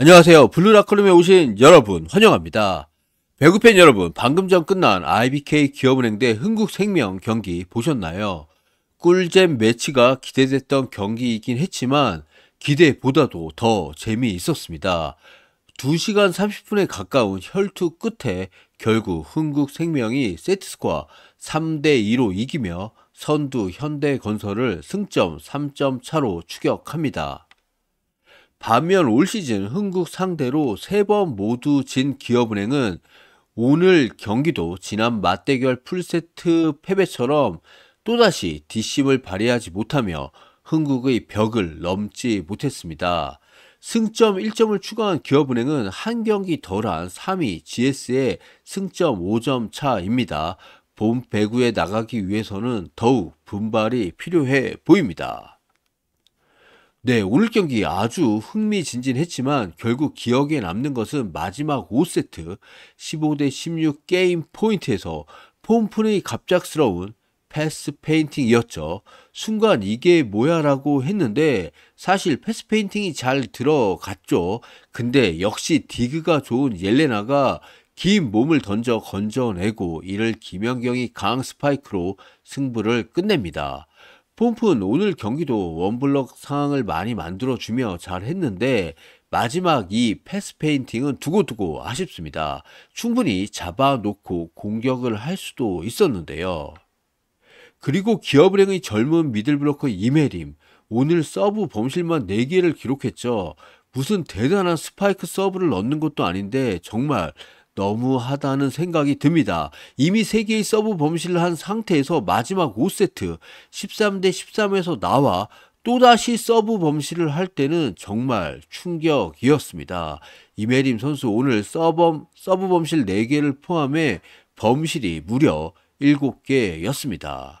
안녕하세요. 블루라클룸에 오신 여러분 환영합니다. 배구팬 여러분 방금 전 끝난 IBK 기업은행 대 흥국생명 경기 보셨나요? 꿀잼 매치가 기대됐던 경기이긴 했지만 기대보다도 더 재미있었습니다. 2시간 30분에 가까운 혈투 끝에 결국 흥국생명이 세트스코어 3대2로 이기며 선두 현대건설을 승점 3점 차로 추격합니다. 반면 올 시즌 흥국 상대로 세 번 모두 진 기업은행은 오늘 경기도 지난 맞대결 풀세트 패배처럼 또다시 뒷심을 발휘하지 못하며 흥국의 벽을 넘지 못했습니다. 승점 1점을 추가한 기업은행은 한 경기 덜한 3위 GS의 승점 5점 차입니다. 본 배구에 나가기 위해서는 더욱 분발이 필요해 보입니다. 네, 오늘 경기 아주 흥미진진했지만 결국 기억에 남는 것은 마지막 5세트 15대 16 게임 포인트에서 폼프의 갑작스러운 패스 페인팅이었죠. 순간 이게 뭐야라고 했는데 사실 패스 페인팅이 잘 들어갔죠. 근데 역시 디그가 좋은 옐레나가 긴 몸을 던져 건져내고 이를 김연경이 강 스파이크로 승부를 끝냅니다. 폼프는 오늘 경기도 원블럭 상황을 많이 만들어주며 잘했는데 마지막 이 패스 페인팅은 두고두고 아쉽습니다. 충분히 잡아놓고 공격을 할 수도 있었는데요. 그리고 기업은행의 젊은 미들블로커 이메림 오늘 서브 범실만 4개를 기록했죠. 무슨 대단한 스파이크 서브를 넣는 것도 아닌데 정말 너무하다는 생각이 듭니다. 이미 3개의 서브 범실을 한 상태에서 마지막 5세트 13대 13에서 나와 또다시 서브 범실을 할 때는 정말 충격이었습니다. 이메림 선수 오늘 서범, 서브 범실 4개를 포함해 범실이 무려 7개였습니다.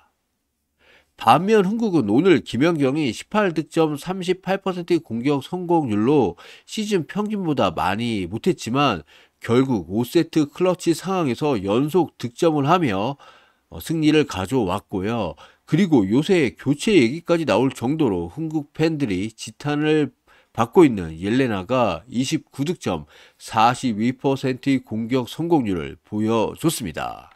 반면 흥국은 오늘 김연경이 18득점 38%의 공격 성공률로 시즌 평균보다 많이 못했지만 결국 5세트 클러치 상황에서 연속 득점을 하며 어, 승리를 가져왔고요. 그리고 요새 교체 얘기까지 나올 정도로 흥국 팬들이 지탄을 받고 있는 옐레나가 29득점 42%의 공격 성공률을 보여줬습니다.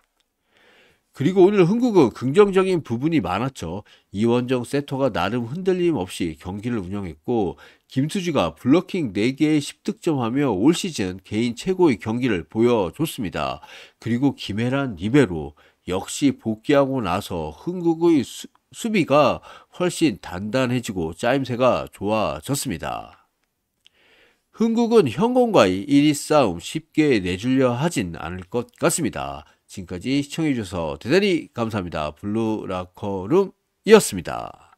그리고 오늘 흥국은 긍정적인 부분이 많았죠. 이원정 세터가 나름 흔들림 없이 경기를 운영했고 김수지가 블러킹 4개의 10득점하며 올 시즌 개인 최고의 경기를 보여줬습니다. 그리고 김혜란 리베로 역시 복귀하고 나서 흥국의 수, 수비가 훨씬 단단해지고 짜임새가 좋아졌습니다. 흥국은 현공과의 1위 싸움 쉽게 내주려 하진 않을 것 같습니다. 지금까지 시청해주셔서 대단히 감사합니다. 블루라커룸이었습니다.